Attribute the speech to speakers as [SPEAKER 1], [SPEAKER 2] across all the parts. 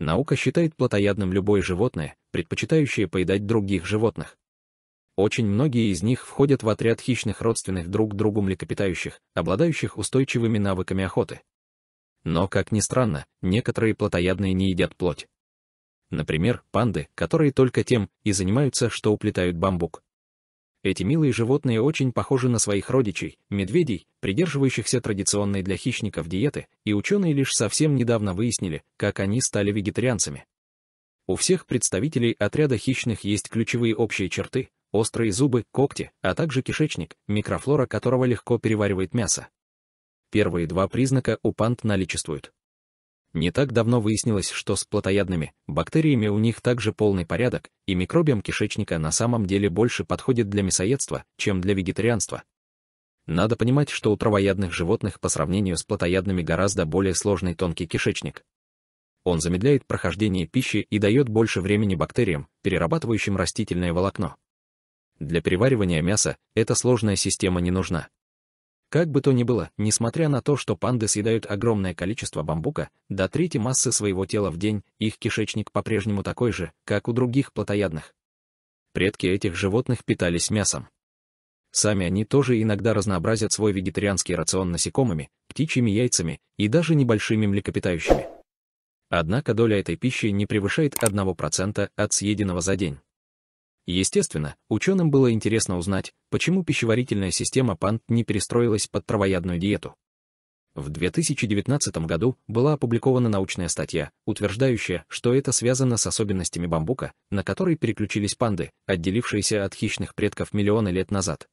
[SPEAKER 1] Наука считает плотоядным любое животное, предпочитающее поедать других животных. Очень многие из них входят в отряд хищных родственных друг другу млекопитающих, обладающих устойчивыми навыками охоты. Но, как ни странно, некоторые плотоядные не едят плоть. Например, панды, которые только тем и занимаются, что уплетают бамбук. Эти милые животные очень похожи на своих родичей, медведей, придерживающихся традиционной для хищников диеты, и ученые лишь совсем недавно выяснили, как они стали вегетарианцами. У всех представителей отряда хищных есть ключевые общие черты, острые зубы, когти, а также кишечник, микрофлора которого легко переваривает мясо. Первые два признака у панд наличествуют. Не так давно выяснилось, что с плотоядными бактериями у них также полный порядок, и микробиом кишечника на самом деле больше подходит для мясоедства, чем для вегетарианства. Надо понимать, что у травоядных животных по сравнению с плотоядными гораздо более сложный тонкий кишечник. Он замедляет прохождение пищи и дает больше времени бактериям, перерабатывающим растительное волокно. Для переваривания мяса эта сложная система не нужна. Как бы то ни было, несмотря на то, что панды съедают огромное количество бамбука, до трети массы своего тела в день, их кишечник по-прежнему такой же, как у других плотоядных. Предки этих животных питались мясом. Сами они тоже иногда разнообразят свой вегетарианский рацион насекомыми, птичьими яйцами и даже небольшими млекопитающими. Однако доля этой пищи не превышает 1% от съеденного за день. Естественно, ученым было интересно узнать, почему пищеварительная система панд не перестроилась под травоядную диету. В 2019 году была опубликована научная статья, утверждающая, что это связано с особенностями бамбука, на который переключились панды, отделившиеся от хищных предков миллионы лет назад.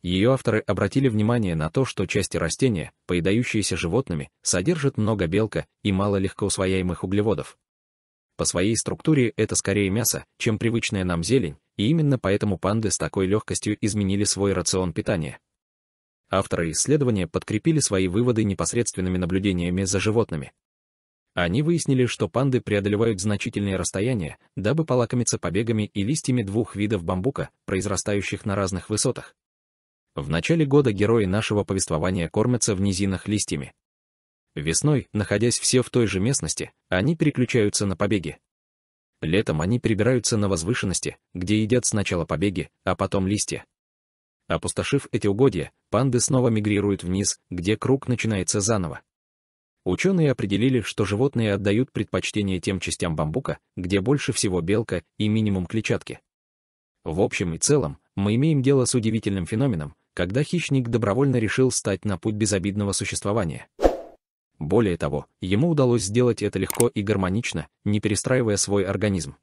[SPEAKER 1] Ее авторы обратили внимание на то, что части растения, поедающиеся животными, содержат много белка и мало легкоусвояемых углеводов. По своей структуре это скорее мясо, чем привычная нам зелень, и именно поэтому панды с такой легкостью изменили свой рацион питания. Авторы исследования подкрепили свои выводы непосредственными наблюдениями за животными. Они выяснили, что панды преодолевают значительные расстояния, дабы полакомиться побегами и листьями двух видов бамбука, произрастающих на разных высотах. В начале года герои нашего повествования кормятся в низинах листьями. Весной, находясь все в той же местности, они переключаются на побеги. Летом они перебираются на возвышенности, где едят сначала побеги, а потом листья. Опустошив эти угодья, панды снова мигрируют вниз, где круг начинается заново. Ученые определили, что животные отдают предпочтение тем частям бамбука, где больше всего белка и минимум клетчатки. В общем и целом, мы имеем дело с удивительным феноменом, когда хищник добровольно решил стать на путь безобидного существования. Более того, ему удалось сделать это легко и гармонично, не перестраивая свой организм.